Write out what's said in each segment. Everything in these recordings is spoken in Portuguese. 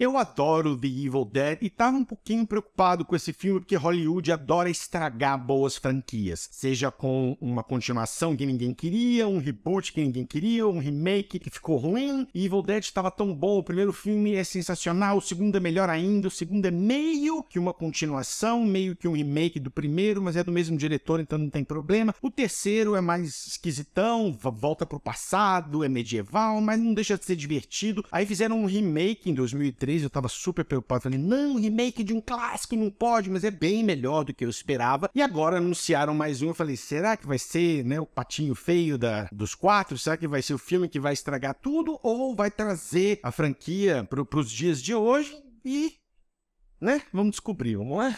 Eu adoro The Evil Dead e estava um pouquinho preocupado com esse filme porque Hollywood adora estragar boas franquias, seja com uma continuação que ninguém queria, um reboot que ninguém queria, um remake que ficou ruim. Evil Dead estava tão bom, o primeiro filme é sensacional, o segundo é melhor ainda, o segundo é meio que uma continuação, meio que um remake do primeiro, mas é do mesmo diretor, então não tem problema. O terceiro é mais esquisitão, volta pro passado, é medieval, mas não deixa de ser divertido. Aí fizeram um remake em 2013 3 eu estava super preocupado, falei, não, remake de um clássico não pode, mas é bem melhor do que eu esperava. E agora anunciaram mais um, eu falei, será que vai ser, né, o patinho feio da, dos quatro? Será que vai ser o filme que vai estragar tudo ou vai trazer a franquia para os dias de hoje? E, né, vamos descobrir, vamos lá?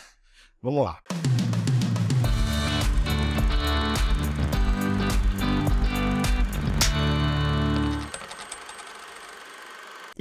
Vamos lá.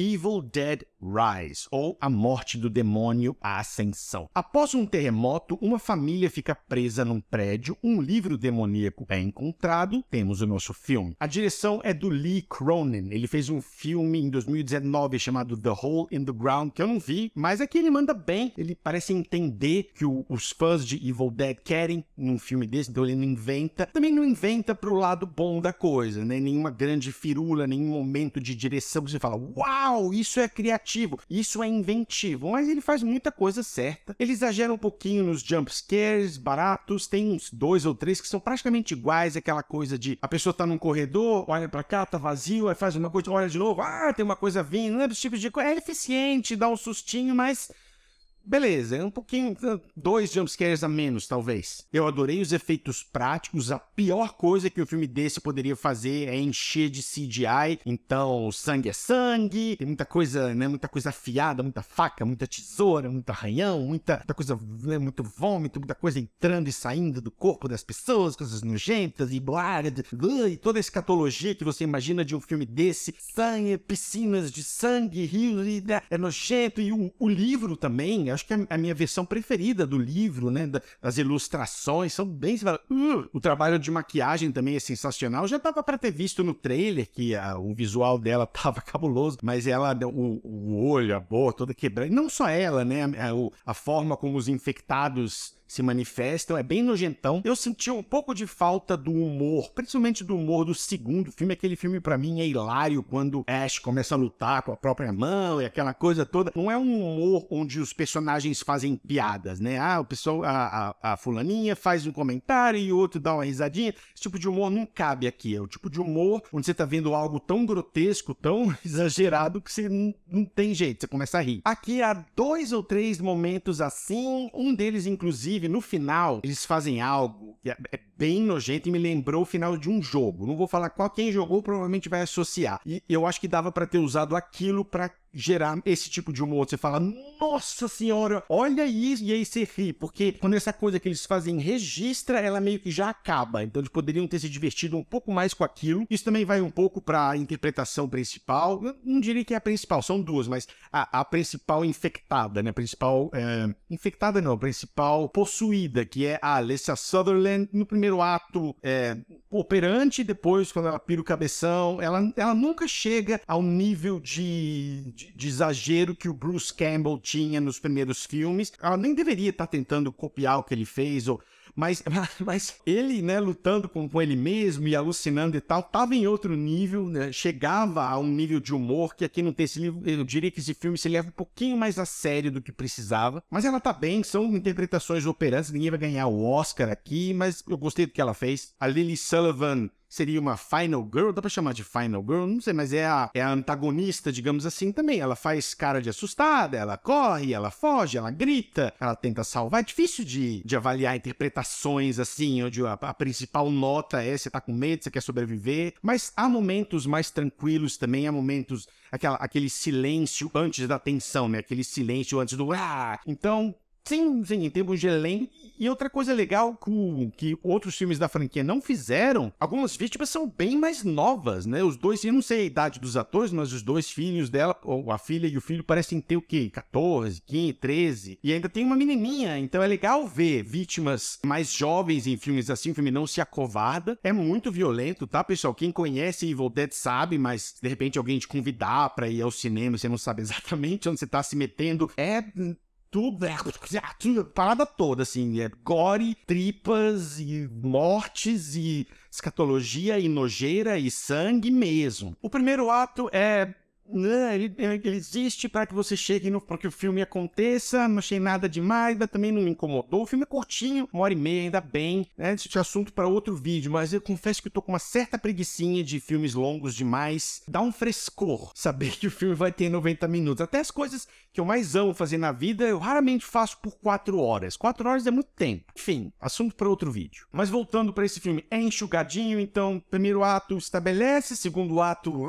Evil Dead Rise, ou A Morte do Demônio, a Ascensão. Após um terremoto, uma família fica presa num prédio, um livro demoníaco é encontrado, temos o nosso filme. A direção é do Lee Cronin, ele fez um filme em 2019 chamado The Hole in the Ground, que eu não vi, mas aqui é ele manda bem, ele parece entender que o, os fãs de Evil Dead querem um filme desse, então ele não inventa, também não inventa pro lado bom da coisa, né? Nenhuma grande firula, nenhum momento de direção que você fala, uau! isso é criativo, isso é inventivo, mas ele faz muita coisa certa. Ele exagera um pouquinho nos jump scares baratos, tem uns dois ou três que são praticamente iguais, aquela coisa de a pessoa tá num corredor, olha para cá, tá vazio, aí faz uma coisa, olha de novo, ah, tem uma coisa vindo, né? Esse tipo de coisa. É eficiente, dá um sustinho, mas Beleza, é um pouquinho. Dois jumpscares a menos, talvez. Eu adorei os efeitos práticos. A pior coisa que um filme desse poderia fazer é encher de CGI. Então, sangue é sangue. Tem muita coisa, né? Muita coisa afiada, muita faca, muita tesoura, muito arranhão, muita, muita coisa, né, muito vômito, muita coisa entrando e saindo do corpo das pessoas, coisas nojentas e blá, blá, e toda a escatologia que você imagina de um filme desse. Sangue, piscinas de sangue, rios, né, é nojento. E o, o livro também acho que é a minha versão preferida do livro, né? Das ilustrações são bem. Uh, o trabalho de maquiagem também é sensacional. Já dava para ter visto no trailer que a, o visual dela tava cabuloso, mas ela, o, o olho, a boca toda quebrada. Não só ela, né? A, a forma como os infectados se manifestam, é bem nojentão. Eu senti um pouco de falta do humor, principalmente do humor do segundo filme. Aquele filme, para mim, é hilário quando Ash começa a lutar com a própria mão e aquela coisa toda. Não é um humor onde os personagens fazem piadas, né? Ah, o pessoal, a, a, a fulaninha faz um comentário e o outro dá uma risadinha. Esse tipo de humor não cabe aqui. É o tipo de humor onde você tá vendo algo tão grotesco, tão exagerado, que você não, não tem jeito, você começa a rir. Aqui há dois ou três momentos assim, um deles, inclusive, Inclusive, no final, eles fazem algo que é, é bem nojento e me lembrou o final de um jogo. Não vou falar qual quem jogou, provavelmente vai associar. E eu acho que dava para ter usado aquilo para gerar esse tipo de humor. Você fala, nossa senhora, olha isso, e aí você ri, porque quando essa coisa que eles fazem registra, ela meio que já acaba. Então eles poderiam ter se divertido um pouco mais com aquilo. Isso também vai um pouco para a interpretação principal. Eu não diria que é a principal, são duas, mas a, a principal infectada, né? A principal. É... infectada não, a principal possuída, que é a Alessa Sutherland no primeiro ato é... operante, depois, quando ela pira o cabeção, ela, ela nunca chega ao nível de de, exagero que o Bruce Campbell tinha nos primeiros filmes. Ela nem deveria estar tentando copiar o que ele fez, ou, mas, mas ele, né, lutando com, com ele mesmo e alucinando e tal, estava em outro nível, né, chegava a um nível de humor que aqui não tem esse livro. Eu diria que esse filme se leva um pouquinho mais a sério do que precisava. Mas ela tá bem, são interpretações operantes, ninguém vai ganhar o Oscar aqui, mas eu gostei do que ela fez. A Lily Sullivan seria uma Final Girl, dá pra chamar de Final Girl, não sei, mas é a, é a antagonista, digamos assim, também. Ela faz cara de assustada, ela corre, ela foge, ela grita, ela tenta salvar. É difícil de, de avaliar interpretações assim, onde a, a principal nota é você tá com medo, você quer sobreviver, mas há momentos mais tranquilos também, há momentos aquela, aquele silêncio antes da tensão, né? Aquele silêncio antes do ah! Então, Sim, sim, em termos de elenco. E outra coisa legal que, que outros filmes da franquia não fizeram, algumas vítimas são bem mais novas, né? Os dois, eu não sei a idade dos atores, mas os dois filhos dela, ou a filha e o filho, parecem ter o quê? 14, 15, 13. E ainda tem uma menininha, então é legal ver vítimas mais jovens em filmes assim, o filme não se acovarda. É muito violento, tá, pessoal? Quem conhece Evil Dead sabe, mas de repente alguém te convidar para ir ao cinema, você não sabe exatamente onde você tá se metendo. É tudo, é, é tudo, parada toda, assim, é gore, tripas e mortes e escatologia e nojeira e sangue mesmo. O primeiro ato é né, ele, ele existe para que você chegue para que o filme aconteça, não achei nada demais, mas também não me incomodou. O filme é curtinho, uma hora e meia, ainda bem, né? Esse é assunto para outro vídeo, mas eu confesso que eu tô com uma certa preguiçinha de filmes longos demais. Dá um frescor saber que o filme vai ter 90 minutos. Até as coisas que eu mais amo fazer na vida, eu raramente faço por 4 horas. 4 horas é muito tempo. Enfim, assunto para outro vídeo. Mas voltando para esse filme, é enxugadinho, então primeiro ato estabelece, segundo ato,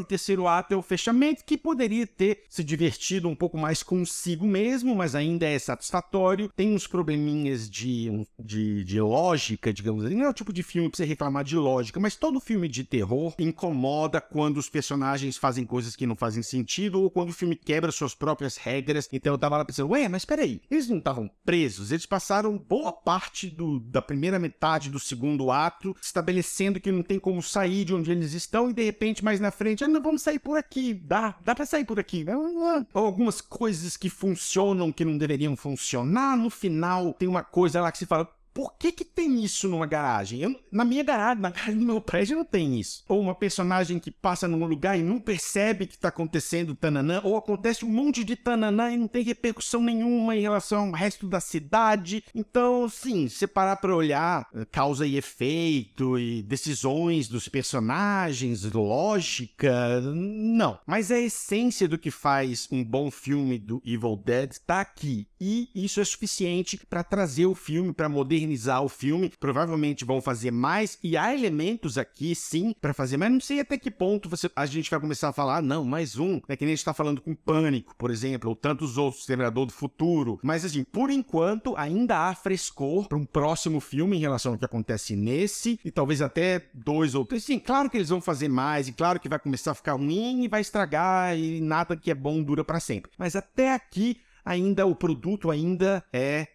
e terceiro ato eu fechamento, que poderia ter se divertido um pouco mais consigo mesmo, mas ainda é satisfatório. Tem uns probleminhas de, de, de lógica, digamos assim. Não é o tipo de filme pra você reclamar de lógica, mas todo filme de terror incomoda quando os personagens fazem coisas que não fazem sentido ou quando o filme quebra suas próprias regras. Então eu tava lá pensando, ué, mas peraí, eles não estavam presos, eles passaram boa parte do, da primeira metade do segundo ato estabelecendo que não tem como sair de onde eles estão e de repente mais na frente, ah, não vamos sair por aqui aqui, dá, dá pra sair por aqui. Ou né? algumas coisas que funcionam que não deveriam funcionar. No final, tem uma coisa lá que se fala, por que, que tem isso numa garagem? Eu, na minha garagem, na garagem do meu prédio não tem isso. Ou uma personagem que passa num lugar e não percebe que está acontecendo tananã, ou acontece um monte de tananã e não tem repercussão nenhuma em relação ao resto da cidade. Então, sim, separar parar para olhar eh, causa e efeito e decisões dos personagens, lógica, não. Mas a essência do que faz um bom filme do Evil Dead está aqui. E isso é suficiente para trazer o filme para modernidade modernizar o filme, provavelmente vão fazer mais e há elementos aqui sim para fazer, mas não sei até que ponto você a gente vai começar a falar, ah, não, mais um, é que nem a gente tá falando com Pânico, por exemplo, ou tantos outros, Terminador do Futuro. Mas assim, por enquanto ainda há frescor para um próximo filme em relação ao que acontece nesse e talvez até dois ou três. Sim, claro que eles vão fazer mais e claro que vai começar a ficar ruim e vai estragar e nada que é bom dura para sempre. Mas até aqui ainda o produto ainda é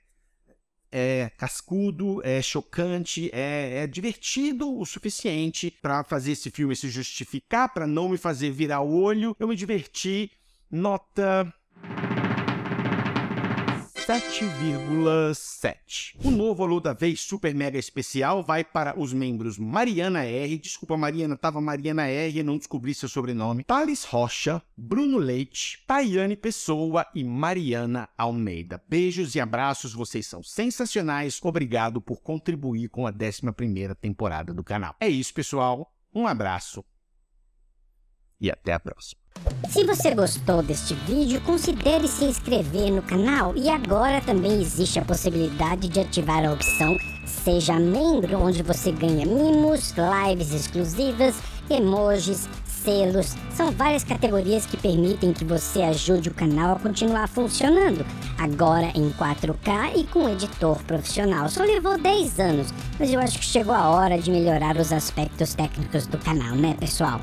é cascudo, é chocante, é, é divertido o suficiente para fazer esse filme se justificar, para não me fazer virar o olho. Eu me diverti. Nota 7,7. O novo Alô da Vez Super Mega Especial vai para os membros Mariana R. Desculpa, Mariana, tava Mariana R. Não descobri seu sobrenome. Thales Rocha, Bruno Leite, Tayane Pessoa e Mariana Almeida. Beijos e abraços, vocês são sensacionais. Obrigado por contribuir com a 11 temporada do canal. É isso, pessoal. Um abraço e até a próxima. Se você gostou deste vídeo, considere se inscrever no canal e agora também existe a possibilidade de ativar a opção Seja Membro, onde você ganha mimos, lives exclusivas, emojis, selos, são várias categorias que permitem que você ajude o canal a continuar funcionando, agora em 4K e com editor profissional. Só levou 10 anos, mas eu acho que chegou a hora de melhorar os aspectos técnicos do canal, né pessoal?